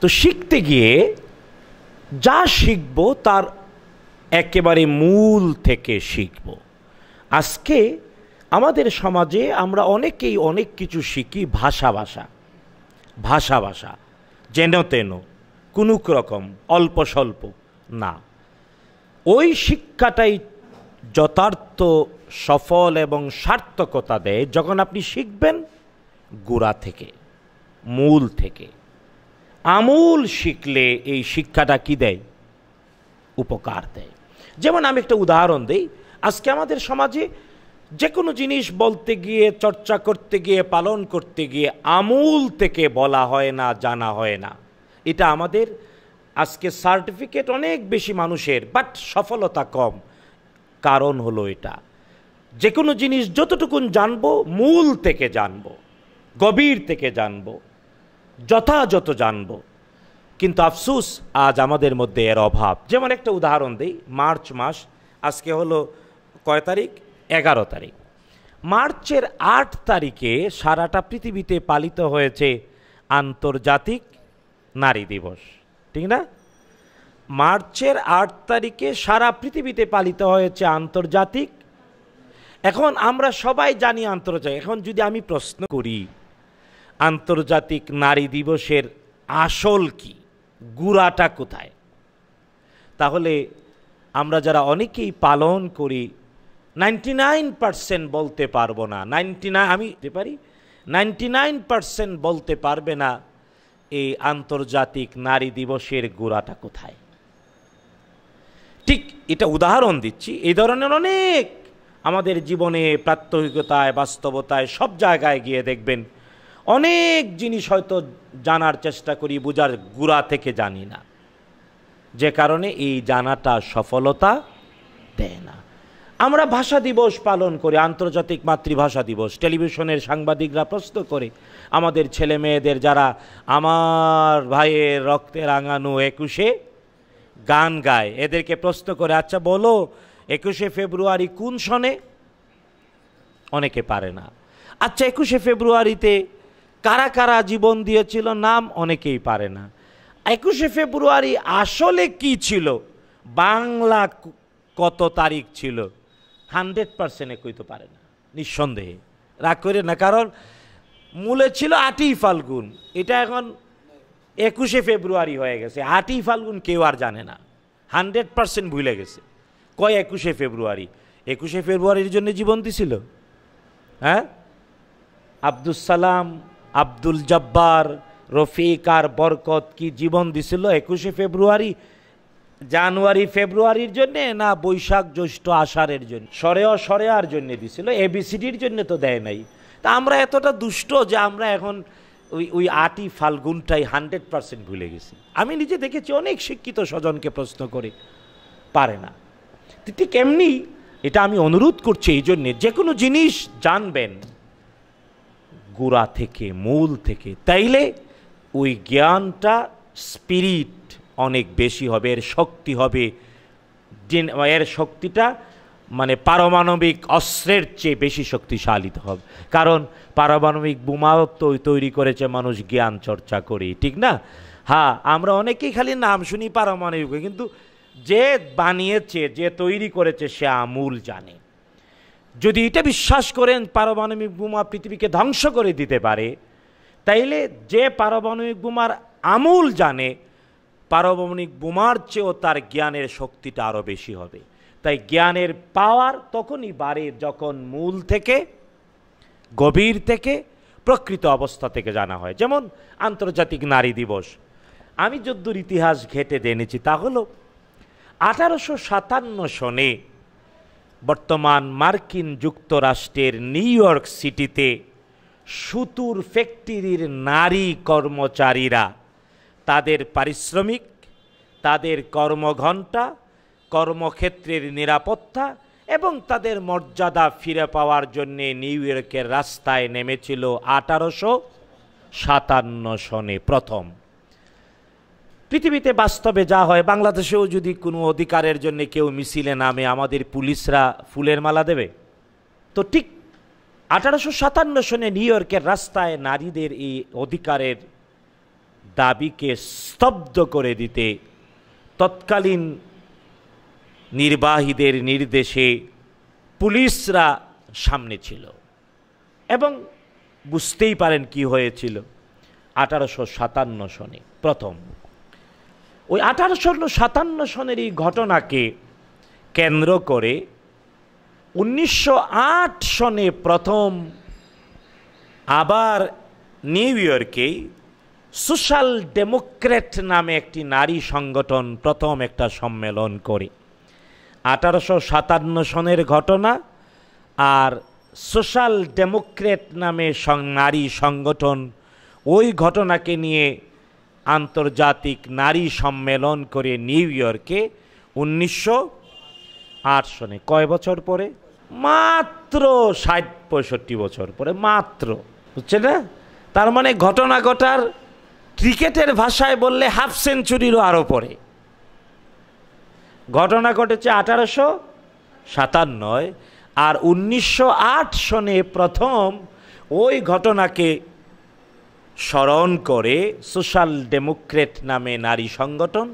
তো শিখতে গিয়ে যা শিখব তার একেবারে মূল থেকে শিখব আজকে আমাদের সমাজে আমরা অনেকেই অনেক কিছু শিখি ভাষা ভাষা ভাষা ভাষা যেন তেন কোনুক রকম অল্প স্বল্প না ওই শিক্ষাটাই যথার্থ সফল এবং সার্থকতা দেয় যখন আপনি শিখবেন গোড়া থেকে মূল থেকে আমূল শিখলে এই শিক্ষাটা কি দেয় উপকার দেয় যেমন আমি একটা উদাহরণ দিই আজকে আমাদের সমাজে যে কোনো জিনিস বলতে গিয়ে চর্চা করতে গিয়ে পালন করতে গিয়ে আমূল থেকে বলা হয় না জানা হয় না এটা আমাদের আজকে সার্টিফিকেট অনেক বেশি মানুষের বাট সফলতা কম কারণ হলো এটা যে কোনো জিনিস যতটুকুন জানবো মূল থেকে জানবো গভীর থেকে জানবো যথাযথ জানব কিন্তু আফসুস আজ আমাদের মধ্যে এর অভাব যেমন একটা উদাহরণ দিই মার্চ মাস আজকে হলো কয় তারিখ এগারো তারিখ মার্চের আট তারিখে সারাটা পৃথিবীতে পালিত হয়েছে আন্তর্জাতিক নারী দিবস ঠিক না মার্চের আট তারিখে সারা পৃথিবীতে পালিত হয়েছে আন্তর্জাতিক এখন আমরা সবাই জানি আন্তর্জাতিক এখন যদি আমি প্রশ্ন করি আন্তর্জাতিক নারী দিবসের আসল কি গুড়াটা কোথায় তাহলে আমরা যারা অনেকেই পালন করি নাইনটি নাইন পারসেন্ট বলতে পারবো না নাইনটি আমি আমি পারি নাইনটি নাইন পারসেন্ট বলতে পারবে না এই আন্তর্জাতিক নারী দিবসের গোড়াটা কোথায় ঠিক এটা উদাহরণ দিচ্ছি এই ধরনের অনেক আমাদের জীবনে প্রাত্যহিকতায় বাস্তবতায় সব জায়গায় গিয়ে দেখবেন অনেক জিনিস হয়তো জানার চেষ্টা করি বুঝার গুড়া থেকে জানি না যে কারণে এই জানাটা সফলতা দেয় না আমরা ভাষা দিবস পালন করি আন্তর্জাতিক মাতৃভাষা দিবস টেলিভিশনের সাংবাদিকরা প্রস্তুত করে আমাদের ছেলে মেয়েদের যারা আমার ভাইয়ের রক্তে রাঙানো একুশে গান গায় এদেরকে প্রশ্ন করে আচ্ছা বলো একুশে ফেব্রুয়ারি কোন সনে অনেকে পারে না আচ্ছা একুশে ফেব্রুয়ারিতে কারা কারা জীবন দিয়েছিল নাম অনেকেই পারে না একুশে ফেব্রুয়ারি আসলে কি ছিল বাংলা কত তারিখ ছিল হান্ড্রেড পারসেন্ট কইতে পারে না নিঃসন্দেহে রাগ করে না কারণ মূলে ছিল আটই ফাল্গুন এটা এখন একুশে ফেব্রুয়ারি হয়ে গেছে আটই ফাল্গুন কেউ আর জানে না হান্ড্রেড পারসেন্ট ভুলে গেছে কয় একুশে ফেব্রুয়ারি একুশে ফেব্রুয়ারির জন্য জীবন দিছিল হ্যাঁ আব্দুল সালাম আব্দুল জব্বার রফিক আর বরকত কি জীবন দিছিল একুশে ফেব্রুয়ারি জানুয়ারি ফেব্রুয়ারির জন্যে না বৈশাখ জ্যৈষ্ঠ আষাঢ়ের জন্য সরেয়া আর জন্যে দিছিল এবিসিডির জন্য তো দেয় নাই তা আমরা এতটা দুষ্ট যে আমরা এখন ওই ওই আটই ফাল্গুনটাই হান্ড্রেড পারসেন্ট ভুলে গেছি আমি নিজে দেখেছি অনেক শিক্ষিত স্বজনকে প্রশ্ন করে পারে না ঠিক এমনি এটা আমি অনুরোধ করছি এই জন্যে যে কোনো জিনিস জানবেন গোড়া থেকে মূল থেকে তাইলে ওই জ্ঞানটা স্পিরিট অনেক বেশি হবে এর শক্তি হবে এর শক্তিটা মানে পারমাণবিক অস্ত্রের চেয়ে বেশি শক্তিশালী হবে কারণ পারমাণবিক বোমাও তো তৈরি করেছে মানুষ জ্ঞান চর্চা করে ঠিক না হ্যাঁ আমরা অনেকেই খালি নাম শুনি পারমাণবিক কিন্তু যে বানিয়েছে যে তৈরি করেছে সে আমূল জানে যদি এটা বিশ্বাস করেন পারমাণবিক বোমা পৃথিবীকে ধ্বংস করে দিতে পারে তাইলে যে পারমাণবিক বোমার আমূল জানে পারমাণবিক বোমার চেয়েও তার জ্ঞানের শক্তিটা আরও বেশি হবে তাই জ্ঞানের পাওয়ার তখনই বাড়ে যখন মূল থেকে গভীর থেকে প্রকৃত অবস্থা থেকে জানা হয় যেমন আন্তর্জাতিক নারী দিবস আমি যদ্দুর ইতিহাস ঘেটে দেনেছি তা হলো আঠারোশো সাতান্ন সনে বর্তমান মার্কিন যুক্তরাষ্ট্রের নিউ ইয়র্ক সিটিতে সুতুর ফ্যাক্টরির নারী কর্মচারীরা তাদের পারিশ্রমিক তাদের কর্মঘণ্টা কর্মক্ষেত্রের নিরাপত্তা এবং তাদের মর্যাদা ফিরে পাওয়ার জন্যে নিউ ইয়র্কের রাস্তায় নেমেছিল আঠারোশো সাতান্ন সনে প্রথম পৃথিবীতে বাস্তবে যা হয় বাংলাদেশেও যদি কোনো অধিকারের জন্য কেউ মিছিলে নামে আমাদের পুলিশরা ফুলের মালা দেবে তো ঠিক আঠারোশো সাতান্ন সনে নিউ ইয়র্কের রাস্তায় নারীদের এই অধিকারের দাবিকে স্তব্ধ করে দিতে তৎকালীন নির্বাহীদের নির্দেশে পুলিশরা সামনে ছিল এবং বুঝতেই পারেন কি হয়েছিল আঠারোশো সাতান্ন সনে প্রথম ওই আঠারোশো সাতান্ন সনের এই ঘটনাকে কেন্দ্র করে উনিশশো সনে প্রথম আবার নিউ ইয়র্কে সোশ্যাল ডেমোক্র্যাট নামে একটি নারী সংগঠন প্রথম একটা সম্মেলন করে আঠারোশো সাতান্ন সনের ঘটনা আর সোশ্যাল ডেমোক্র্যাট নামে নারী সংগঠন ওই ঘটনাকে নিয়ে আন্তর্জাতিক নারী সম্মেলন করে নিউ ইয়র্কে উনিশশো আট সনে কয় বছর পরে মাত্র ষাট পঁয়ষট্টি বছর পরে মাত্র বুঝছে না তার মানে ঘটনা ঘটার ক্রিকেটের ভাষায় বললে হাফ সেঞ্চুরিরও আরও পরে ঘটনা ঘটেছে আঠারোশো সাতান্নয় আর উনিশশো আট সনে প্রথম ওই ঘটনাকে স্মরণ করে সোশ্যাল ডেমোক্রেট নামে নারী সংগঠন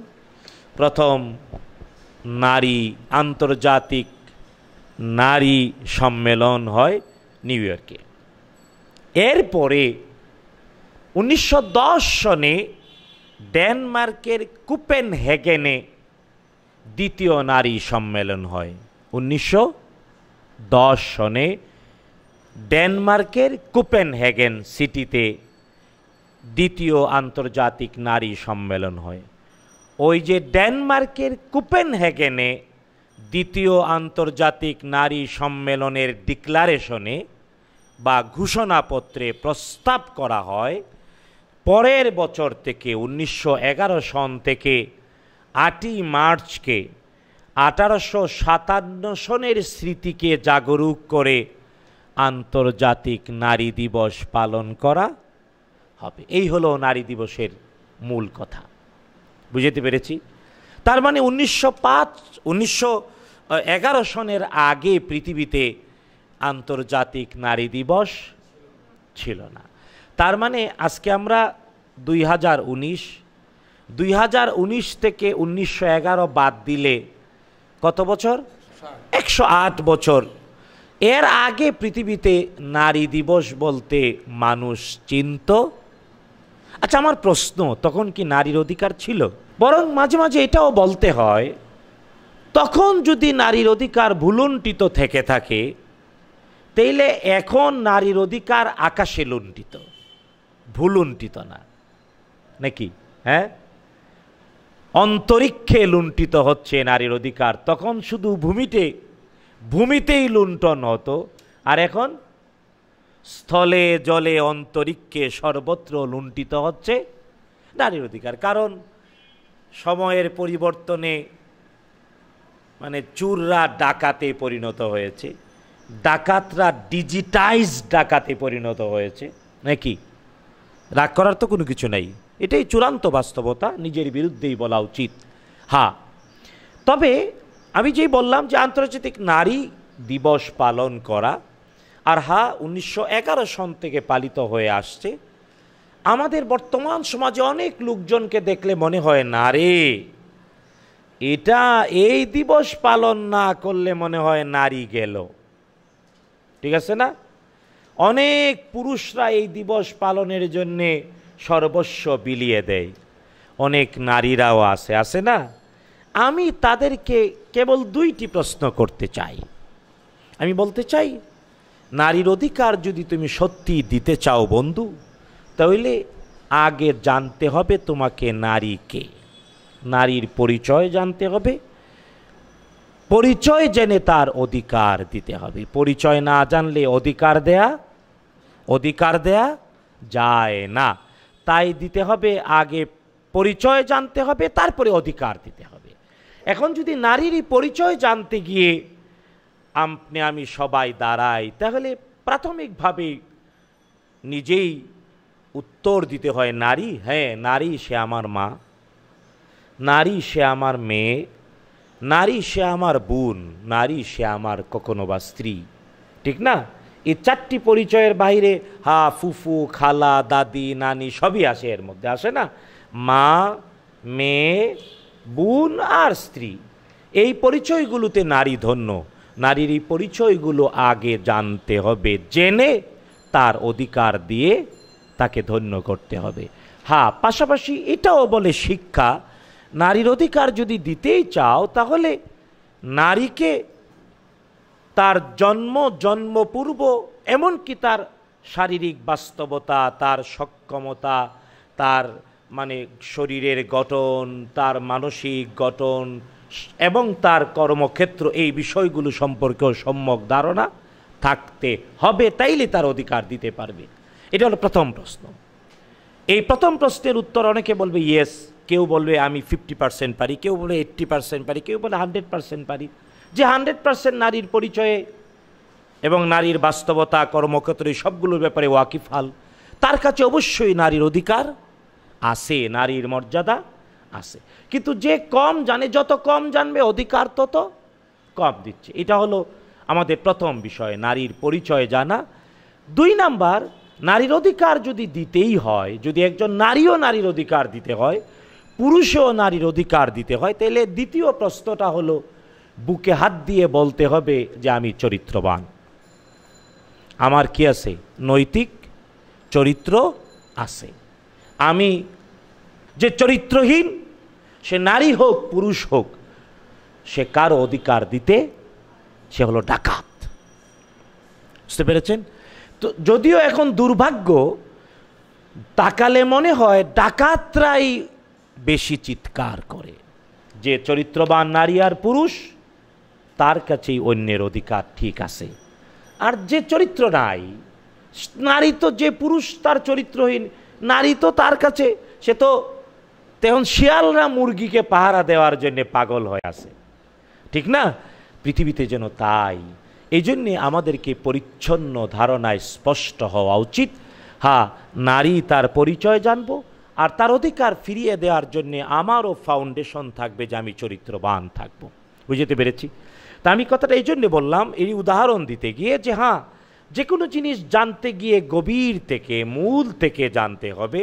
প্রথম নারী আন্তর্জাতিক নারী সম্মেলন হয় নিউ ইয়র্কে এরপরে উনিশশো সনে ডেনমার্কের কুপেন হেগেনে দ্বিতীয় নারী সম্মেলন হয় উনিশশো সনে ডেনমার্কের কুপেন হেগেন সিটিতে দ্বিতীয় আন্তর্জাতিক নারী সম্মেলন হয় ওই যে ডেনমার্কের কুপেনহেগেনে দ্বিতীয় আন্তর্জাতিক নারী সম্মেলনের ডিক্লারেশনে বা ঘোষণাপত্রে প্রস্তাব করা হয় পরের বছর থেকে উনিশশো সন থেকে আটই মার্চকে আঠারোশো সাতান্ন সনের স্মৃতিকে জাগরুক করে আন্তর্জাতিক নারী দিবস পালন করা হবে এই হলো নারী দিবসের মূল কথা বুঝতে পেরেছি তার মানে উনিশশো পাঁচ উনিশশো এগারো সনের আগে পৃথিবীতে আন্তর্জাতিক নারী দিবস ছিল না তার মানে আজকে আমরা দুই হাজার উনিশ দুই হাজার উনিশ থেকে উনিশশো এগারো বাদ দিলে কত বছর একশো আট বছর এর আগে পৃথিবীতে নারী দিবস বলতে মানুষ চিনত আচ্ছা আমার প্রশ্ন তখন কি নারীর অধিকার ছিল বরং মাঝে মাঝে এটাও বলতে হয় তখন যদি নারীর অধিকার ভুলুণ্ঠিত থেকে থাকে তাইলে এখন নারীর অধিকার আকাশে লুণ্ঠিত ভুলুণ্ঠিত না নাকি হ্যাঁ অন্তরিক্ষে লুণ্ঠিত হচ্ছে নারীর অধিকার তখন শুধু ভূমিতে ভূমিতেই লুণ্ঠন হতো আর এখন স্থলে জলে অন্তরিক্ষে সর্বত্র লুণ্ঠিত হচ্ছে নারীর অধিকার কারণ সময়ের পরিবর্তনে মানে চুররা ডাকাতে পরিণত হয়েছে ডাকাতরা ডিজিটাইজ ডাকাতে পরিণত হয়েছে নাকি রাগ করার তো কোনো কিছু নাই এটাই চূড়ান্ত বাস্তবতা নিজের বিরুদ্ধেই বলা উচিত হ্যাঁ তবে আমি যেই বললাম যে আন্তর্জাতিক নারী দিবস পালন করা আর হা উনিশশো সন থেকে পালিত হয়ে আসছে আমাদের বর্তমান সমাজে অনেক লোকজনকে দেখলে মনে হয় না রে এটা এই দিবস পালন না করলে মনে হয় নারী গেল ঠিক আছে না অনেক পুরুষরা এই দিবস পালনের জন্যে সর্বস্ব বিলিয়ে দেয় অনেক নারীরাও আছে আছে না আমি তাদেরকে কেবল দুইটি প্রশ্ন করতে চাই আমি বলতে চাই নারীর অধিকার যদি তুমি সত্যি দিতে চাও বন্ধু তাহলে আগে জানতে হবে তোমাকে নারীকে নারীর পরিচয় জানতে হবে পরিচয় জেনে তার অধিকার দিতে হবে পরিচয় না জানলে অধিকার দেয়া অধিকার দেয়া যায় না তাই দিতে হবে আগে পরিচয় জানতে হবে তারপরে অধিকার দিতে হবে এখন যদি নারীরই পরিচয় জানতে গিয়ে আপনি আমি সবাই দাঁড়াই তাহলে প্রাথমিকভাবে নিজেই উত্তর দিতে হয় নারী হ্যাঁ নারী সে আমার মা নারী সে আমার মেয়ে নারী সে আমার বোন নারী সে আমার কখনো বা স্ত্রী ঠিক না এই চারটি পরিচয়ের বাইরে হা ফুফু খালা দাদি নানি সবই আসে এর মধ্যে আসে না মা মেয়ে বোন আর স্ত্রী এই পরিচয়গুলোতে নারী ধন্য নারীর এই পরিচয়গুলো আগে জানতে হবে জেনে তার অধিকার দিয়ে তাকে ধন্য করতে হবে হ্যাঁ পাশাপাশি এটাও বলে শিক্ষা নারীর অধিকার যদি দিতেই চাও তাহলে নারীকে তার জন্ম জন্মপূর্ব এমনকি তার শারীরিক বাস্তবতা তার সক্ষমতা তার মানে শরীরের গঠন তার মানসিক গঠন এবং তার কর্মক্ষেত্র এই বিষয়গুলো সম্পর্কেও সম্যক ধারণা থাকতে হবে তাইলে তার অধিকার দিতে পারবে এটা হলো প্রথম প্রশ্ন এই প্রথম প্রশ্নের উত্তর অনেকে বলবে ইয়েস কেউ বলবে আমি ফিফটি পার্সেন্ট পারি কেউ বলে এইট্টি পার্সেন্ট পারি কেউ বলে হান্ড্রেড পার্সেন্ট পারি যে হান্ড্রেড পার্সেন্ট নারীর পরিচয়ে এবং নারীর বাস্তবতা কর্মক্ষেত্র এই সবগুলোর ব্যাপারে ওয়াকিফাল তার কাছে অবশ্যই নারীর অধিকার আছে নারীর মর্যাদা আছে কিন্তু যে কম জানে যত কম জানবে অধিকার তত কম দিচ্ছে এটা হলো আমাদের প্রথম বিষয় নারীর পরিচয় জানা দুই নাম্বার নারীর অধিকার যদি দিতেই হয় যদি একজন নারীও নারীর অধিকার দিতে হয় পুরুষেও নারীর অধিকার দিতে হয় তাহলে দ্বিতীয় প্রশ্নটা হলো বুকে হাত দিয়ে বলতে হবে যে আমি চরিত্রবান আমার কি আছে নৈতিক চরিত্র আছে আমি যে চরিত্রহীন সে নারী হোক পুরুষ হোক সে কারো অধিকার দিতে সে হলো ডাকাত বুঝতে পেরেছেন তো যদিও এখন দুর্ভাগ্য তাকালে মনে হয় ডাকাতরাই বেশি চিৎকার করে যে চরিত্রবান নারী আর পুরুষ তার কাছেই অন্যের অধিকার ঠিক আছে আর যে চরিত্র নাই নারী তো যে পুরুষ তার চরিত্রহীন নারী তো তার কাছে সে তো তখন শিয়ালরা মুরগিকে পাহারা দেওয়ার জন্য পাগল হয়ে আছে ঠিক না পৃথিবীতে যেন তাই এই জন্যে আমাদেরকে পরিচ্ছন্ন ধারণায় স্পষ্ট হওয়া উচিত হ্যাঁ নারী তার পরিচয় জানব আর তার অধিকার ফিরিয়ে দেওয়ার জন্যে আমারও ফাউন্ডেশন থাকবে যে আমি চরিত্রবান থাকব বুঝতে পেরেছি তা আমি কথাটা এই জন্যে বললাম এই উদাহরণ দিতে গিয়ে যে হ্যাঁ যে কোনো জিনিস জানতে গিয়ে গভীর থেকে মূল থেকে জানতে হবে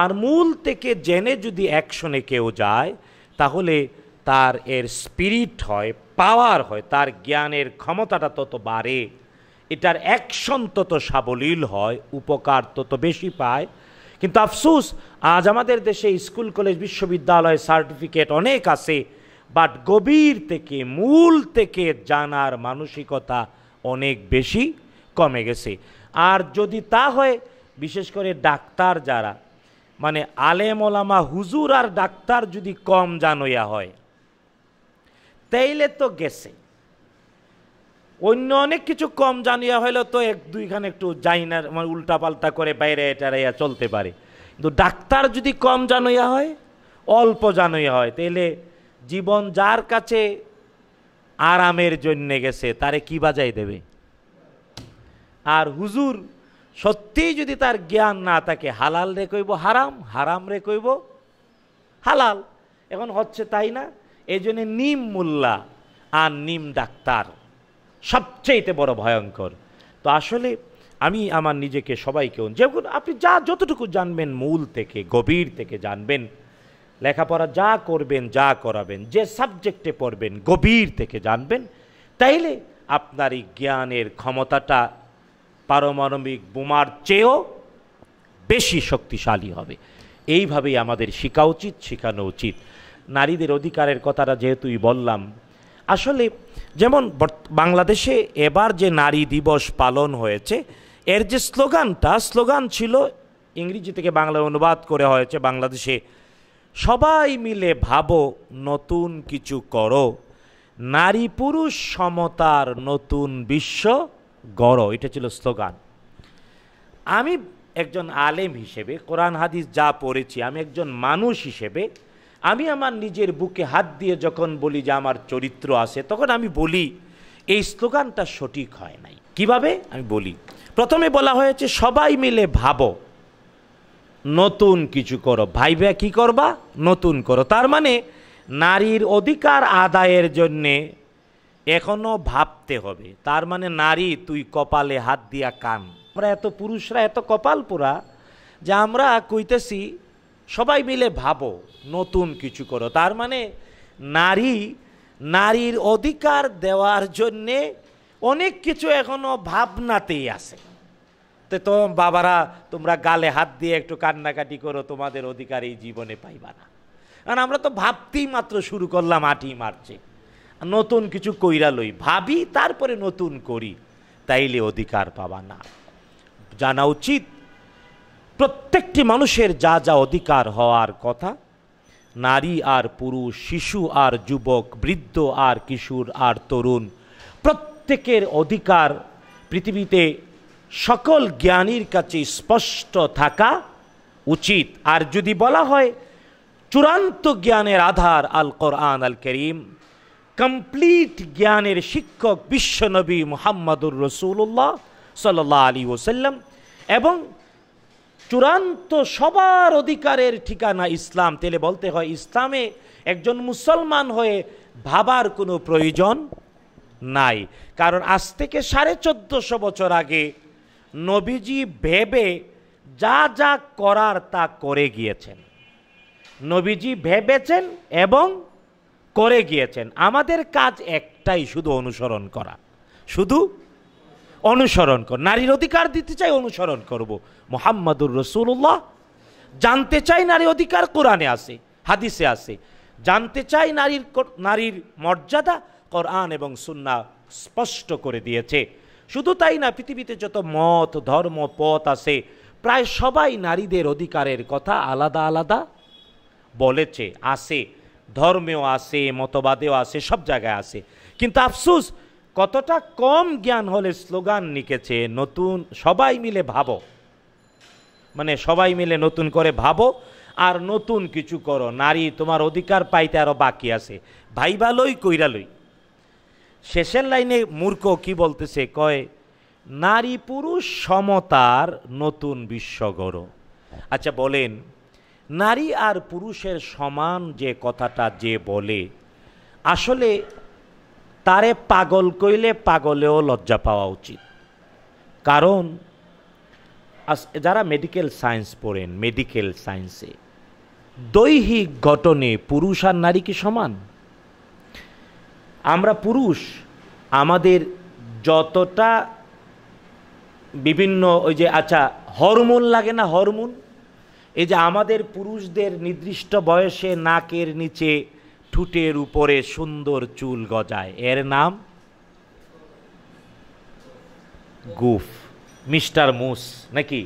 আর মূল থেকে জেনে যদি অ্যাকশনে কেউ যায় তাহলে তার এর স্পিরিট হয় পাওয়ার হয় তার জ্ঞানের ক্ষমতাটা তত বাড়ে এটার অ্যাকশন তত সাবলীল হয় উপকার তত বেশি পায় কিন্তু আফসুস আজ আমাদের দেশে স্কুল কলেজ বিশ্ববিদ্যালয় সার্টিফিকেট অনেক আছে বাট গভীর থেকে মূল থেকে জানার মানসিকতা অনেক বেশি কমে গেছে আর যদি তা হয় বিশেষ করে ডাক্তার যারা মানে আলেম ওলামা হুজুর আর ডাক্তার যদি কম জানোয়া হয় তাইলে তো গেছে অন্য অনেক কিছু কম জানিয়া হইলে তো এক দুইখানে একটু যাই না মানে উল্টাপাল্টা করে বাইরে এটারাইয়া চলতে পারে কিন্তু ডাক্তার যদি কম জানোয়া হয় অল্প জানোয়া হয় তাইলে জীবন যার কাছে আরামের জন্যে গেছে তারে কি বাজাই দেবে আর হুজুর সত্যিই যদি তার জ্ঞান না থাকে হালাল রে কইব হারাম হারাম রে কইব হালাল এখন হচ্ছে তাই না এই জন্যে নিম মোল্লা আর নিম ডাক্তার সবচেয়েতে বড় ভয়ঙ্কর তো আসলে আমি আমার নিজেকে সবাইকে যেমন আপনি যা যতটুকু জানবেন মূল থেকে গভীর থেকে জানবেন লেখাপড়া যা করবেন যা করাবেন যে সাবজেক্টে পড়বেন গভীর থেকে জানবেন তাইলে আপনার এই জ্ঞানের ক্ষমতাটা পারমাণবিক বোমার চেয়েও বেশি শক্তিশালী হবে এইভাবেই আমাদের শেখা উচিত শেখানো উচিত নারীদের অধিকারের কথাটা যেহেতুই বললাম আসলে যেমন বাংলাদেশে এবার যে নারী দিবস পালন হয়েছে এর যে স্লোগানটা স্লোগান ছিল ইংরেজি থেকে বাংলা অনুবাদ করে হয়েছে বাংলাদেশে সবাই মিলে ভাবো নতুন কিছু করো নারী পুরুষ সমতার নতুন বিশ্ব গড় এটা ছিল স্লোগান আমি একজন আলেম হিসেবে কোরআন হাদিস যা পড়েছি আমি একজন মানুষ হিসেবে আমি আমার নিজের বুকে হাত দিয়ে যখন বলি যে আমার চরিত্র আছে তখন আমি বলি এই স্লোগানটা সঠিক হয় নাই কিভাবে আমি বলি প্রথমে বলা হয়েছে সবাই মিলে ভাবো নতুন কিছু করো ভাই ভাই কী করবা নতুন করো তার মানে নারীর অধিকার আদায়ের জন্যে এখনো ভাবতে হবে তার মানে নারী তুই কপালে হাত দিয়া কান আমরা এত পুরুষরা এত কপাল পোড়া যে আমরা কইতেছি সবাই মিলে ভাবো নতুন কিছু করো তার মানে নারী নারীর অধিকার দেওয়ার জন্যে অনেক কিছু এখনো ভাবনাতেই আছে তো তো বাবারা তোমরা গালে হাত দিয়ে একটু কান্নাকাটি করো তোমাদের অধিকার এই জীবনে পাইবা না কারণ আমরা তো ভাবতেই মাত্র শুরু করলাম আটি মার্চে নতুন কিছু কইরা লই ভাবি তারপরে নতুন করি তাইলে অধিকার পাবা না জানা উচিত প্রত্যেকটি মানুষের যা যা অধিকার হওয়ার কথা নারী আর পুরুষ শিশু আর যুবক বৃদ্ধ আর কিশোর আর তরুণ প্রত্যেকের অধিকার পৃথিবীতে সকল জ্ঞানীর কাছে স্পষ্ট থাকা উচিত আর যদি বলা হয় চূড়ান্ত জ্ঞানের আধার আল কোরআন আল করিম কমপ্লিট জ্ঞানের শিক্ষক বিশ্বনবী মোহাম্মদুর রসুল্লাহ সাল্লাহ আলী ওসাল্লাম এবং চূড়ান্ত সবার অধিকারের ঠিকানা ইসলাম তেলে বলতে হয় ইসলামে একজন মুসলমান হয়ে ভাবার কোনো প্রয়োজন নাই কারণ আজ থেকে সাড়ে চোদ্দশো বছর আগে নবীজি ভেবে যা যা করার তা করে গিয়েছেন নবীজি ভেবেছেন এবং করে গিয়েছেন আমাদের কাজ একটাই শুধু অনুসরণ করা শুধু অনুসরণ কর নারীর অধিকার দিতে চাই অনুসরণ করব মোহাম্মদুর রসুল্লাহ জানতে চাই নারী অধিকার কোরআনে আছে হাদিসে আছে জানতে চাই নারীর নারীর মর্যাদা কোরআন এবং সুন্না স্পষ্ট করে দিয়েছে শুধু তাই না পৃথিবীতে যত মত ধর্ম পথ আছে প্রায় সবাই নারীদের অধিকারের কথা আলাদা আলাদা বলেছে আছে ধর্মেও আছে মতবাদেও আছে সব জায়গায় আছে কিন্তু আফসুস কতটা কম জ্ঞান হলে স্লোগান নিকেছে নতুন সবাই মিলে ভাবো মানে সবাই মিলে নতুন করে ভাবো আর নতুন কিছু করো নারী তোমার অধিকার পাইতে আরও বাকি আছে ভাইবা লই কইরা লই শেষের লাইনে মূর্খ কি বলতেছে কয় নারী পুরুষ সমতার নতুন বিশ্ব গড়ো আচ্ছা বলেন নারী আর পুরুষের সমান যে কথাটা যে বলে আসলে তারে পাগল কইলে পাগলেও লজ্জা পাওয়া উচিত কারণ যারা মেডিকেল সায়েন্স পড়েন মেডিকেল সায়েন্সে দৈহিক গঠনে পুরুষ আর নারী কি সমান আমরা পুরুষ আমাদের যতটা বিভিন্ন ওই যে আচ্ছা হরমোন লাগে না হরমোন এই যে আমাদের পুরুষদের নির্দিষ্ট বয়সে নাকের নিচে ঠুটের উপরে সুন্দর চুল গজায় এর নাম গুফ মিস্টার মুস নাকি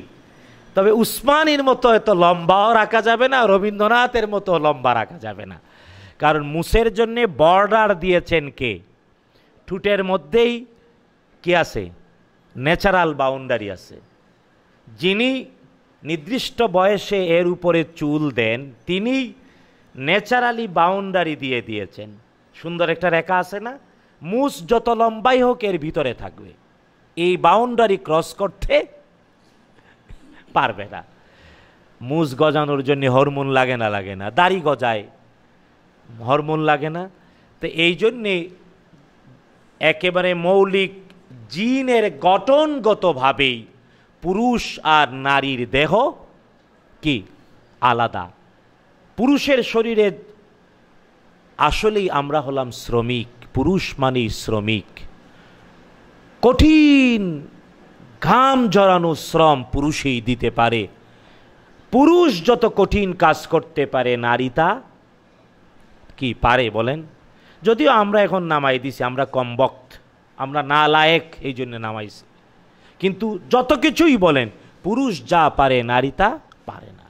তবে উসমানের মতো হয়তো লম্বাও রাখা যাবে না রবীন্দ্রনাথের মতো লম্বা রাখা যাবে না কারণ মুসের জন্যে বর্ডার দিয়েছেন কে ঠুটের মধ্যেই কি আছে ন্যাচারাল বাউন্ডারি আছে যিনি নির্দিষ্ট বয়সে এর উপরে চুল দেন তিনি ন্যাচারালি বাউন্ডারি দিয়ে দিয়েছেন সুন্দর একটা রেখা আছে না মুস যত লম্বাই হোক এর ভিতরে থাকবে এই বাউন্ডারি ক্রস করতে পারবে না মুস গজানোর জন্য হরমোন লাগে না লাগে না দাড়ি গজায় হরমোন লাগে না তো এই জন্যে একেবারে মৌলিক জিনের গঠনগতভাবেই পুরুষ আর নারীর দেহ কি আলাদা পুরুষের শরীরে আসলেই আমরা হলাম শ্রমিক পুরুষ মানে শ্রমিক কঠিন ঘাম জড়ানো শ্রম পুরুষেই দিতে পারে পুরুষ যত কঠিন কাজ করতে পারে নারী তা কি পারে বলেন যদিও আমরা এখন নামাই দিছি আমরা কম বক্ত আমরা না লায়েক এই জন্য নামাইছি কিন্তু যত কিছুই বলেন পুরুষ যা পারে নারী তা পারে না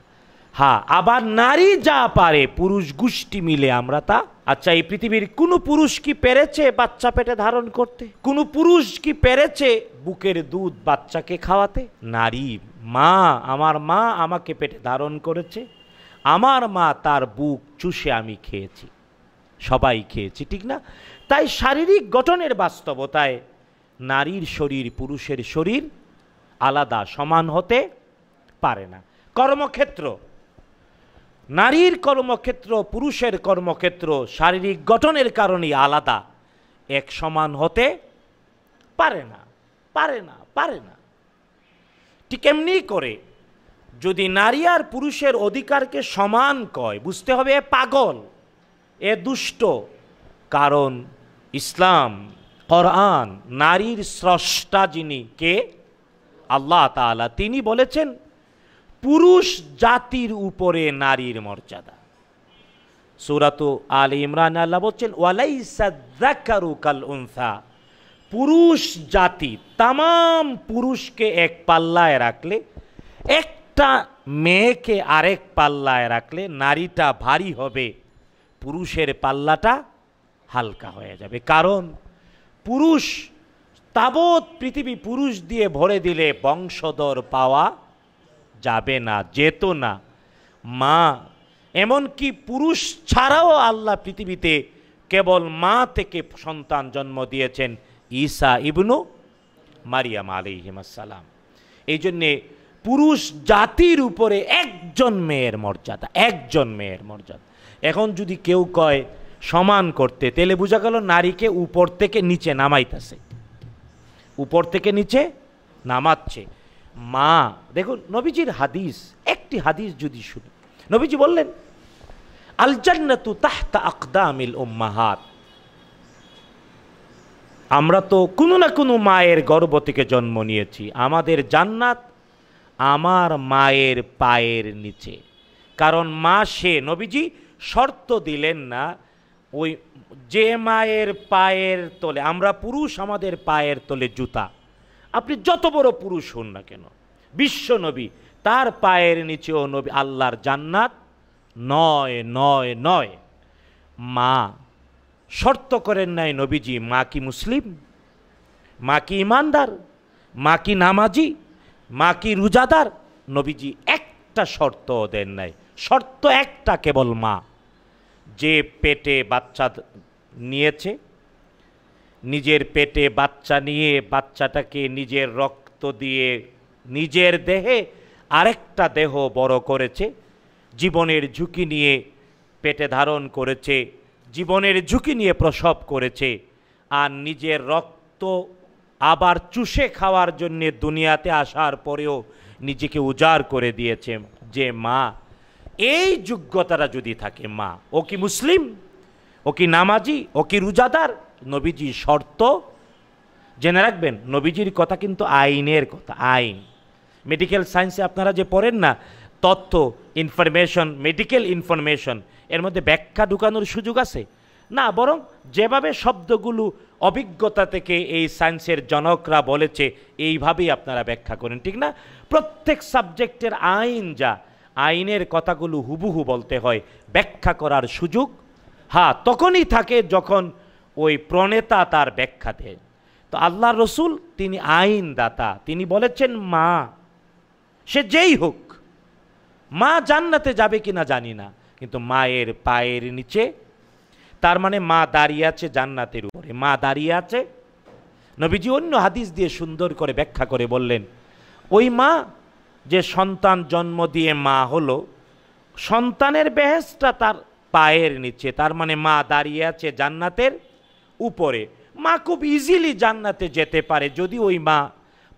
হ্যাঁ আবার নারী যা পারে পুরুষ গোষ্ঠী মিলে আমরা তা আচ্ছা এই পৃথিবীর কোনো পুরুষ কি পেরেছে বাচ্চা পেটে ধারণ করতে কোনো পুরুষ কি পেরেছে বুকের দুধ বাচ্চাকে খাওয়াতে নারী মা আমার মা আমাকে পেটে ধারণ করেছে আমার মা তার বুক চুষে আমি খেয়েছি সবাই খেয়েছি ঠিক না তাই শারীরিক গঠনের বাস্তবতায় নারীর শরীর পুরুষের শরীর আলাদা সমান হতে পারে না কর্মক্ষেত্র নারীর কর্মক্ষেত্র পুরুষের কর্মক্ষেত্র শারীরিক গঠনের কারণে আলাদা এক সমান হতে পারে না পারে না পারে না ঠিক এমনি করে যদি নারী আর পুরুষের অধিকারকে সমান কয় বুঝতে হবে এ পাগল এ দুষ্ট কারণ ইসলাম কোরআন নারীর স্রষ্টা যিনি কে আল্লাহ তালা তিনি বলেছেন পুরুষ জাতির উপরে নারীর মর্যাদা সুরাত আল ইমরান আল্লাহ বলছেন ওয়ালাইসা কাল পুরুষ জাতি তাম পুরুষকে এক পাল্লায় রাখলে একটা মেয়েকে আরেক পাল্লায় রাখলে নারীটা ভারী হবে পুরুষের পাল্লাটা হালকা হয়ে যাবে কারণ পুরুষ তাবৎ পৃথিবী পুরুষ দিয়ে ভরে দিলে বংশধর পাওয়া যাবে না যেত না মা এমনকি পুরুষ ছাড়াও আল্লাহ পৃথিবীতে কেবল মা থেকে সন্তান জন্ম দিয়েছেন ঈসা ইবনু মারিয়াম হিমাসালাম এই জন্যে পুরুষ জাতির উপরে একজন মেয়ের মর্যাদা একজন মেয়ের মর্যাদা এখন যদি কেউ কয় সমান করতে তেলে বোঝা গেল নারীকে উপর থেকে নিচে নামাইতেছে উপর থেকে নিচে নামাচ্ছে মা দেখুন নবীজির হাদিস একটি হাদিস যদি শুনি নবীজি বললেন আলজান্নাতু তাহতা আকদামিল উম্মাহাত আমরা তো কোনো না কোনো মায়ের গর্ব থেকে জন্ম নিয়েছি আমাদের জান্নাত আমার মায়ের পায়ের নিচে কারণ মা সে নবীজি শর্ত দিলেন না ওই যে মায়ের পায়ের তলে আমরা পুরুষ আমাদের পায়ের তলে জুতা আপনি যত বড় পুরুষ হন না কেন বিশ্ব নবী তার পায়ের নিচেও নবী আল্লাহর জান্নাত নয় নয় নয় মা শর্ত করেন নাই নবীজি মা কি মুসলিম মা কি ইমানদার মা কি নামাজি মা কি রোজাদার নবীজি একটা শর্ত দেন নাই শর্ত একটা কেবল মা যে পেটে বাচ্চা নিয়েছে নিজের পেটে বাচ্চা নিয়ে বাচ্চাটাকে নিজের রক্ত দিয়ে নিজের দেহে আরেকটা দেহ বড় করেছে জীবনের ঝুঁকি নিয়ে পেটে ধারণ করেছে জীবনের ঝুঁকি নিয়ে প্রসব করেছে আর নিজের রক্ত আবার চুষে খাওয়ার জন্যে দুনিয়াতে আসার পরেও নিজেকে উজাড় করে দিয়েছে যে মা এই যোগ্যতারা যদি থাকে মা ও কি মুসলিম ও কি নামাজি ও কি রোজাদার নবীজি শর্ত জেনে রাখবেন নবীজির কথা কিন্তু আইনের কথা আইন মেডিকেল সায়েন্সে আপনারা যে পড়েন না তথ্য ইনফরমেশন মেডিকেল ইনফরমেশন এর মধ্যে ব্যাখ্যা ঢুকানোর সুযোগ আছে না বরং যেভাবে শব্দগুলো অভিজ্ঞতা থেকে এই সায়েন্সের জনকরা বলেছে এইভাবেই আপনারা ব্যাখ্যা করেন ঠিক না প্রত্যেক সাবজেক্টের আইন যা আইনের কথাগুলো হুবুহু বলতে হয় ব্যাখ্যা করার সুযোগ হ্যাঁ তখনই থাকে যখন ওই প্রণেতা তার ব্যাখ্যা দেয় তো আল্লাহ রসুল তিনি আইন দাতা তিনি বলেছেন মা সে যেই হোক মা জান্নাতে যাবে কি না জানি না কিন্তু মায়ের পায়ের নিচে তার মানে মা দাঁড়িয়ে আছে জান্নাতের উপরে মা দাঁড়িয়ে আছে নবীজি অন্য হাদিস দিয়ে সুন্দর করে ব্যাখ্যা করে বললেন ওই মা যে সন্তান জন্ম দিয়ে মা হলো সন্তানের বেহেসটা তার পায়ের নিচে তার মানে মা দাঁড়িয়ে আছে জান্নাতের উপরে মা খুব ইজিলি জান্নাতে যেতে পারে যদি ওই মা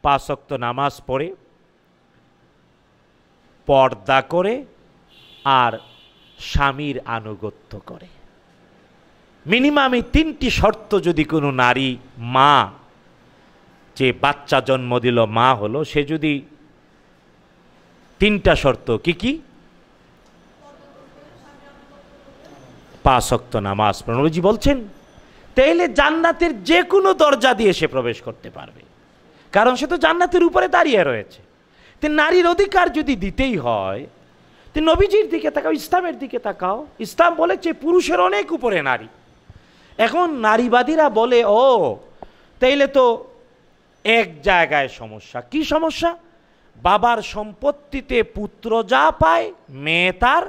পাশক্ত নামাজ পড়ে পর্দা করে আর স্বামীর আনুগত্য করে মিনিমাম এই তিনটি শর্ত যদি কোনো নারী মা যে বাচ্চা জন্ম দিল মা হলো সে যদি তিনটা শর্ত কি কি পাঁচক্ত নামাজ প্রণবজি বলছেন তাইলে জান্নাতের যে কোনো দরজা দিয়ে সে প্রবেশ করতে পারবে কারণ সে তো জান্নাতের উপরে দাঁড়িয়ে রয়েছে তিনি নারীর অধিকার যদি দিতেই হয় তিনি নবীজির দিকে তাকাও ইসলামের দিকে তাকাও ইসলাম বলেছে পুরুষের অনেক উপরে নারী এখন নারীবাদীরা বলে ও তাইলে তো এক জায়গায় সমস্যা কি সমস্যা বাবার সম্পত্তিতে পুত্র যা পায় মেয়ে তার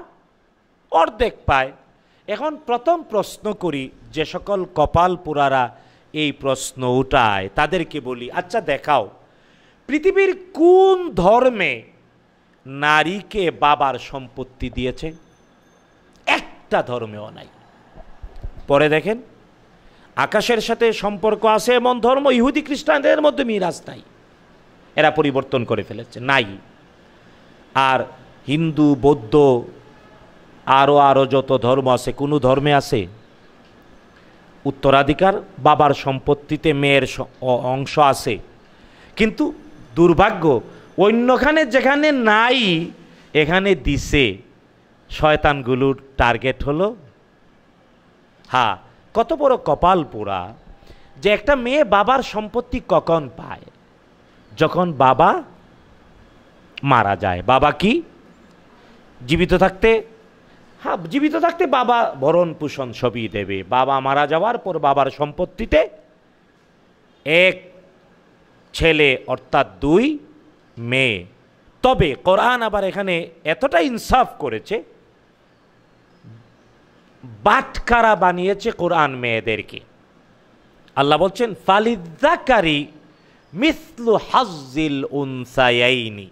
অর্ধেক পায় এখন প্রথম প্রশ্ন করি যে সকল কপাল পুরারা এই প্রশ্ন উঠায় তাদেরকে বলি আচ্ছা দেখাও পৃথিবীর কোন ধর্মে নারীকে বাবার সম্পত্তি দিয়েছে একটা ধর্মেও নাই পরে দেখেন আকাশের সাথে সম্পর্ক আছে এমন ধর্ম ইহুদি খ্রিস্টানদের মধ্যে মিরাজ নাই এরা পরিবর্তন করে ফেলেছে নাই আর হিন্দু বৌদ্ধ আরও আরও যত ধর্ম আছে কোনো ধর্মে আছে উত্তরাধিকার বাবার সম্পত্তিতে মেয়ের অংশ আছে কিন্তু দুর্ভাগ্য অন্যখানে যেখানে নাই এখানে দিছে শয়তানগুলোর টার্গেট হলো হ্যাঁ কত বড় কপাল পোড়া যে একটা মেয়ে বাবার সম্পত্তি কখন পায় যখন বাবা মারা যায় বাবা কি জীবিত থাকতে হ্যাঁ জীবিত থাকতে বাবা ভরণ পোষণ সবই দেবে বাবা মারা যাওয়ার পর বাবার সম্পত্তিতে এক ছেলে অর্থাৎ দুই মেয়ে তবে কোরআন আবার এখানে এতটা ইনসাফ করেছে বাটকারা বানিয়েছে কোরআন মেয়েদেরকে আল্লাহ বলছেন ফালিদাকারী মিসলু হাজিল উনসায়াইনি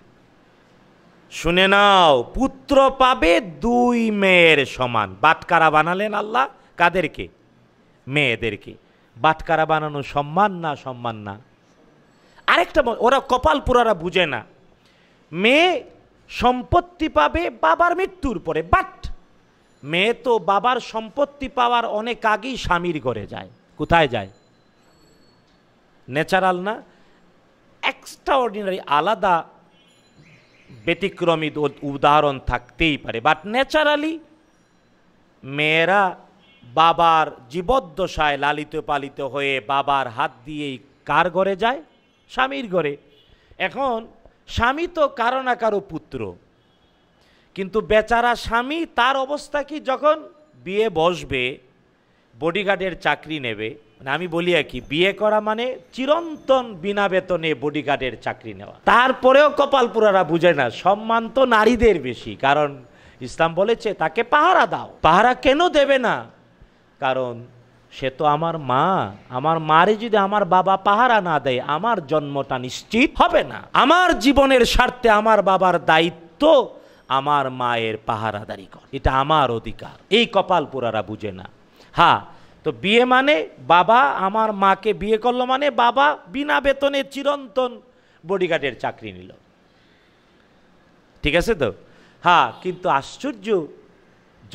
শুনে নাও পুত্র পাবে দুই মেয়ের সমান বাটকারা বানালেন আল্লাহ কাদেরকে মেয়েদেরকে বাটকারা বানানো সম্মান না সম্মান না আরেকটা ওরা কপাল পুরারা বুঝে না মেয়ে সম্পত্তি পাবে বাবার মৃত্যুর পরে বাট মেয়ে তো বাবার সম্পত্তি পাওয়ার অনেক আগেই স্বামীর ঘরে যায় কোথায় যায় ন্যাচারাল না এক্সট্রাঅর্ডিনারি আলাদা ব্যতিক্রমী উদাহরণ থাকতেই পারে বাট ন্যাচারালি মেয়েরা বাবার জীবদ্দশায় লালিত পালিত হয়ে বাবার হাত দিয়েই কার ঘরে যায় স্বামীর ঘরে এখন স্বামী তো কারো না কারো পুত্র কিন্তু বেচারা স্বামী তার অবস্থা কি যখন বিয়ে বসবে বডিগার্ডের চাকরি নেবে মানে আমি বলি আর কি বিয়ে করা মানে চিরন্তন বিনা বেতনে বডিগার্ডের চাকরি নেওয়া তারপরেও কপালপুরারা বুঝে না সম্মান তো নারীদের বেশি কারণ ইসলাম বলেছে তাকে পাহারা দাও পাহারা কেন দেবে না কারণ সে তো আমার মা আমার মারে যদি আমার বাবা পাহারা না দেয় আমার জন্মটা নিশ্চিত হবে না আমার জীবনের স্বার্থে আমার বাবার দায়িত্ব আমার মায়ের পাহারাদারি কর এটা আমার অধিকার এই কপালপুরারা বুঝে না হ্যাঁ তো বিয়ে মানে বাবা আমার মাকে বিয়ে করলো মানে বাবা বিনা বেতনে চিরন্তন বডিগার্ডের চাকরি নিল ঠিক আছে তো হ্যাঁ কিন্তু আশ্চর্য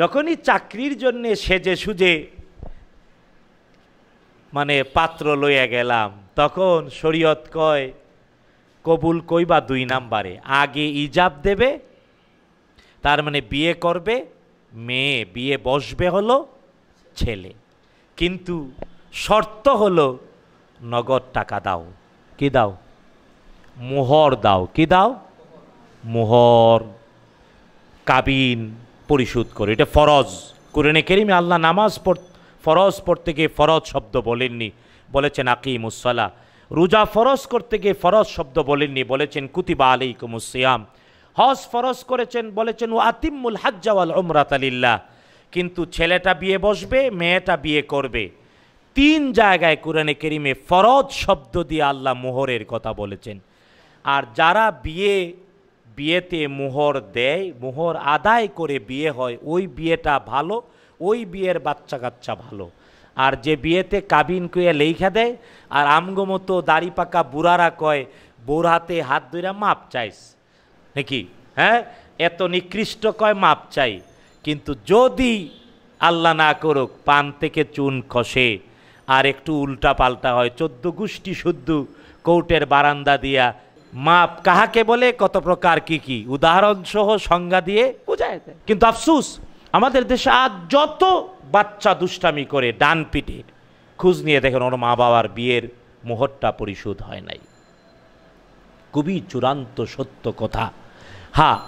যখনই চাকরির জন্যে সেজে সুজে মানে পাত্র লইয়া গেলাম তখন শরীয়ত কয় কবুল কইবা দুই নাম্বারে আগে ইজাব দেবে তার মানে বিয়ে করবে মেয়ে বিয়ে বসবে হলো ছেলে কিন্তু শর্ত হলো নগদ টাকা দাও কি দাও মোহর দাও কি দাও মোহর কাবিন পরিশোধ করে এটা ফরজ কোরআনে কেরিমে আল্লাহ নামাজ পড় ফরজ পড়তে গিয়ে ফরজ শব্দ বলেননি বলেছেন আকিমুসলা রোজা ফরজ করতে গিয়ে ফরজ শব্দ বলেননি বলেছেন কুতিবা আলী কুমুসিয়াম হজ ফরজ করেছেন বলেছেন ও আতিমুল হাজ্জাওয়াল ওমরাত আলিল্লাহ কিন্তু ছেলেটা বিয়ে বসবে মেয়েটা বিয়ে করবে তিন জায়গায় কোরআনে কেরিমে ফরজ শব্দ দিয়ে আল্লাহ মোহরের কথা বলেছেন আর যারা বিয়ে বিয়েতে মোহর দেয় মোহর আদায় করে বিয়ে হয় ওই বিয়েটা ভালো ওই বিয়ের বাচ্চা কাচ্চা ভালো আর যে বিয়েতে কাবিন কুইয়া লেখা দেয় আর আমগমতো দাড়ি পাকা বুড়ারা কয় বোর হাতে হাত ধরে মাপ চাইস নাকি হ্যাঁ এত নিকৃষ্ট কয় মাপ চাই কিন্তু যদি আল্লাহ না করুক পান থেকে চুন খসে আর একটু উল্টা পাল্টা হয় চোদ্দ গোষ্ঠী শুদ্ধ কোর্টের বারান্দা দিয়া মাপ কাহাকে বলে কত প্রকার কি কি উদাহরণসহ সংজ্ঞা দিয়ে বোঝায় দেয় কিন্তু আফসুস আমাদের দেশে আজ যত বাচ্চা দুষ্টামি করে ডান পিঠে খুঁজ নিয়ে দেখেন ওর মা বাবার বিয়ের মোহরটা পরিশোধ হয় নাই খুবই চূড়ান্ত সত্য কথা হ্যাঁ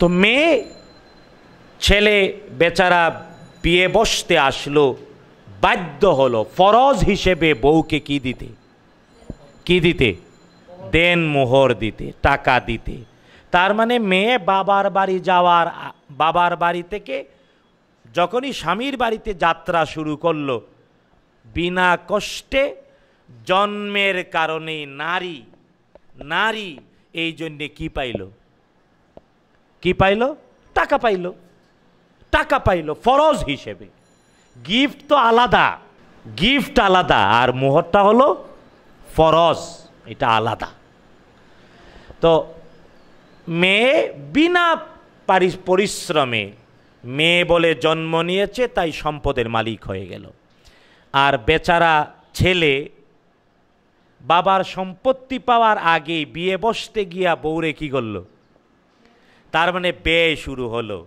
তো মেয়ে ছেলে বেচারা বিয়ে বসতে আসলো বাধ্য হলো ফরজ হিসেবে বউকে কি দিতে কি দিতে দেন মোহর দিতে টাকা দিতে তার মানে মেয়ে বাবার বাড়ি যাওয়ার বাবার বাড়ি থেকে যখনই স্বামীর বাড়িতে যাত্রা শুরু করলো বিনা কষ্টে জন্মের কারণে নারী নারী এই জন্যে কি পাইল কি পাইল টাকা পাইল টাকা পাইল ফরজ হিসেবে গিফট তো আলাদা গিফট আলাদা আর মোহরটা হলো ফরজ এটা আলাদা তো মেয়ে বিনা পরিশ্রমে মেয়ে বলে জন্ম নিয়েছে তাই সম্পদের মালিক হয়ে গেল আর বেচারা ছেলে বাবার সম্পত্তি পাওয়ার আগে বিয়ে বসতে গিয়া বউরে কি করল তার মানে ব্যয় শুরু হলো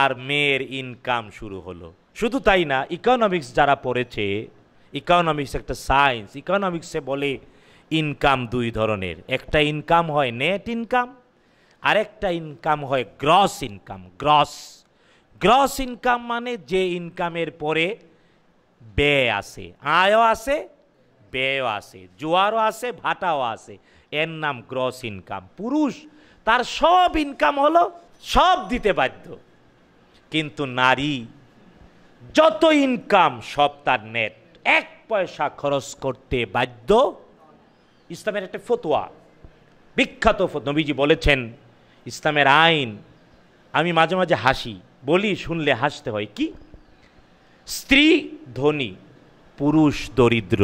আর মেয়ের ইনকাম শুরু হলো শুধু তাই না ইকোনমিক্স যারা পড়েছে ইকোনমিক্স একটা সায়েন্স ইকোনমিক্সে বলে ইনকাম দুই ধরনের একটা ইনকাম হয় নেট ইনকাম আরেকটা ইনকাম হয় gross income gross gross income মানে যে ইনকামের পরে ব্যয় আসে আয়ও আসে ব্যয়ও আসে জোয়ারও আসে ভাটাও আসে এর নাম গ্রস ইনকাম পুরুষ তার সব ইনকাম হলো সব দিতে বাধ্য কিন্তু নারী যত ইনকাম সব তার নেট এক পয়সা খরচ করতে বাধ্য ইসলামের একটা ফতোয়া বিখ্যাত নবীজি বলেছেন ইসলামের আইন আমি মাঝে মাঝে হাসি বলি শুনলে হাসতে হয় কি স্ত্রী ধনী পুরুষ দরিদ্র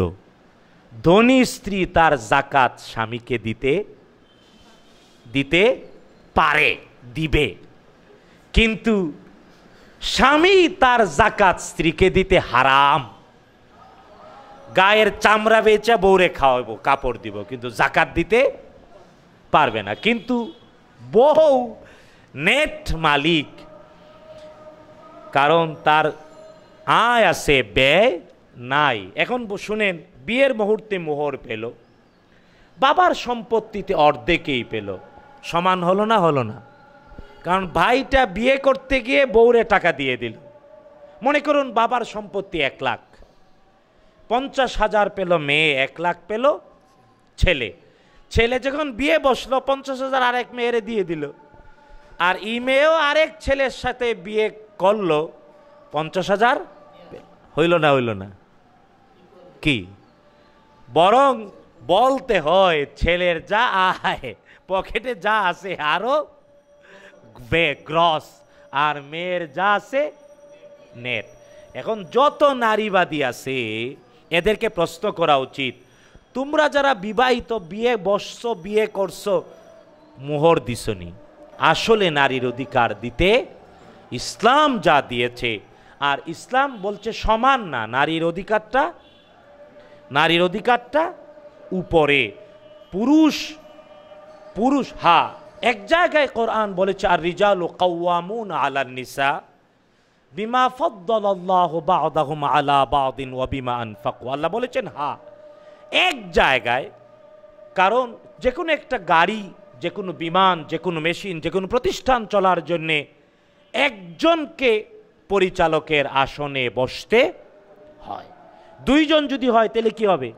ধনী স্ত্রী তার জাকাত স্বামীকে দিতে দিতে পারে দিবে কিন্তু স্বামী তার জাকাত স্ত্রীকে দিতে হারাম গায়ের চামড়া বেচে বৌরে খাওয়াবো কাপড় দিব কিন্তু জাকাত দিতে পারবে না কিন্তু বহু নেট মালিক কারণ তার আয় আছে ব্যয় নাই এখন শুনেন বিয়ের মুহূর্তে মোহর পেল বাবার সম্পত্তিতে অর্ধেকেই পেল সমান হলো না হলো না কারণ ভাইটা বিয়ে করতে গিয়ে বউরে টাকা দিয়ে দিল মনে করুন বাবার সম্পত্তি এক লাখ পঞ্চাশ হাজার পেল মেয়ে এক লাখ পেল ছেলে ছেলে যখন বিয়ে বসলো পঞ্চাশ হাজার আরেক মেয়েরে দিয়ে দিল আর ই মেয়েও আরেক ছেলের সাথে বিয়ে করলো পঞ্চাশ হাজার হইল না হইল না কি বরং বলতে হয় ছেলের যা আহ পকেটে যা আছে আরও ক্রস আর মেয়ের যা আছে নেট এখন যত নারীবাদী আছে এদেরকে প্রশ্ন করা উচিত তোমরা যারা বিবাহিত বিয়ে বসছ বিয়ে করছো মোহর দিসনি আসলে নারীর অধিকার দিতে ইসলাম যা দিয়েছে আর ইসলাম বলছে সমান না নারীর অধিকারটা নারীর অধিকারটা উপরে পুরুষ পুরুষ হা এক জায়গায় কোরআন বলেছে আর রিজাল কৌয়ামুন আলার নিসা বিমা ফদ্দল্লাহ বাহম আলা বাউদ্দিন ওয়াবিমা আনফাকু আল্লাহ বলেছেন হা এক জায়গায় কারণ যে কোনো একটা গাড়ি যে কোনো বিমান যে কোনো মেশিন যে কোনো প্রতিষ্ঠান চলার জন্যে একজনকে পরিচালকের আসনে বসতে হয় দুইজন যদি হয় তাহলে কি হবে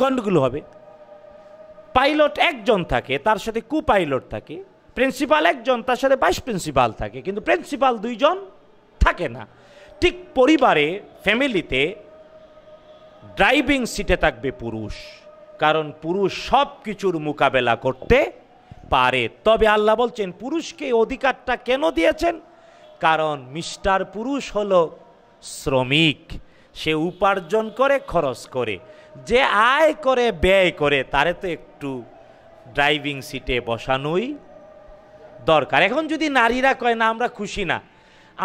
গণ্ডগুলো হবে পাইলট একজন থাকে তার সাথে কু পাইলট থাকে প্রিন্সিপাল একজন তার সাথে ভাইস প্রিন্সিপাল থাকে কিন্তু প্রিন্সিপাল দুইজন থাকে না ঠিক পরিবারে ফ্যামিলিতে ড্রাইভিং সিটে থাকবে পুরুষ কারণ পুরুষ সব কিছুর মোকাবেলা করতে পারে তবে আল্লাহ বলছেন পুরুষকে অধিকারটা কেন দিয়েছেন কারণ মিস্টার পুরুষ হল শ্রমিক সে উপার্জন করে খরচ করে যে আয় করে ব্যয় করে তারে তো একটু ড্রাইভিং সিটে বসানোই দরকার এখন যদি নারীরা কয় না আমরা খুশি না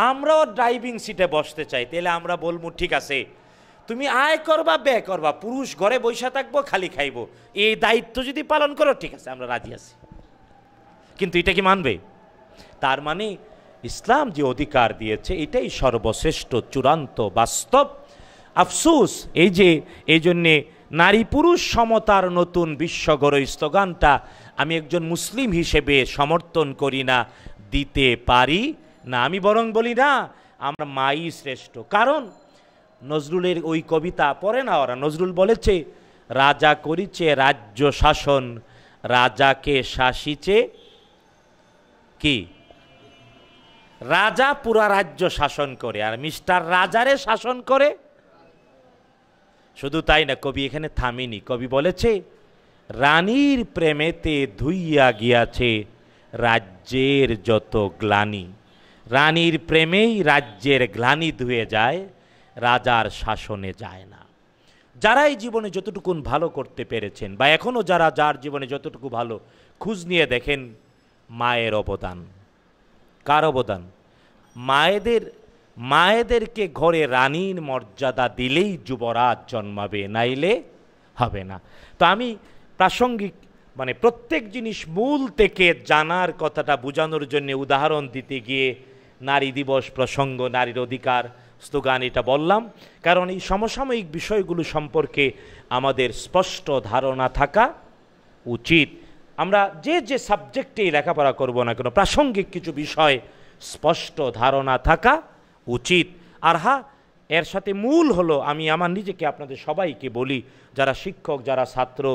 আমরাও ড্রাইভিং সিটে বসতে চাই তাহলে আমরা বলবো ঠিক আছে তুমি আয় করবা ব্যয় করবা পুরুষ ঘরে বৈশা থাকবো খালি খাইব এই দায়িত্ব যদি পালন করো ঠিক আছে আমরা রাজি আছি কিন্তু এটা কি মানবে তার মানে ইসলাম যে অধিকার দিয়েছে এটাই সর্বশ্রেষ্ঠ চূড়ান্ত বাস্তব আফসুস এই যে এই জন্যে নারী পুরুষ সমতার নতুন বিশ্বগর স্লোগানটা আমি একজন মুসলিম হিসেবে সমর্থন করি না দিতে পারি না আমি বরং বলি না আমরা মাই শ্রেষ্ঠ কারণ নজরুলের ওই কবিতা পড়ে না ওরা নজরুল বলেছে রাজা করিছে রাজ্য শাসন রাজাকে শাসিছে কি রাজা পুরা রাজ্য শাসন করে আর মিস্টার রাজারে শাসন করে শুধু তাই না কবি এখানে থামেনি কবি বলেছে রানীর প্রেমেতে ধুইয়া গিয়াছে রাজ্যের যত গ্লানি রানীর প্রেমেই রাজ্যের গ্লানি ধুয়ে যায় রাজার শাসনে যায় না যারাই জীবনে যতটুকুন ভালো করতে পেরেছেন বা এখনও যারা যার জীবনে যতটুকু ভালো খুঁজ নিয়ে দেখেন মায়ের অবদান কার অবদান মায়েদের মায়েদেরকে ঘরে রানীর মর্যাদা দিলেই যুবরাজ জন্মাবে নাইলে হবে না তো আমি প্রাসঙ্গিক মানে প্রত্যেক জিনিস মূল থেকে জানার কথাটা বোঝানোর জন্য উদাহরণ দিতে গিয়ে নারী দিবস প্রসঙ্গ নারীর অধিকার স্লোগান এটা বললাম কারণ এই সমসাময়িক বিষয়গুলো সম্পর্কে আমাদের স্পষ্ট ধারণা থাকা উচিত আমরা যে যে সাবজেক্টেই লেখাপড়া করব না কেন প্রাসঙ্গিক কিছু বিষয় স্পষ্ট ধারণা থাকা উচিত আর হা এর সাথে মূল হলো আমি আমার নিজেকে আপনাদের সবাইকে বলি যারা শিক্ষক যারা ছাত্র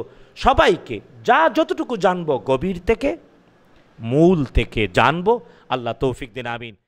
সবাইকে যা যতটুকু জানবো গভীর থেকে মূল থেকে জানবো আল্লাহ তৌফিক দিন আমিন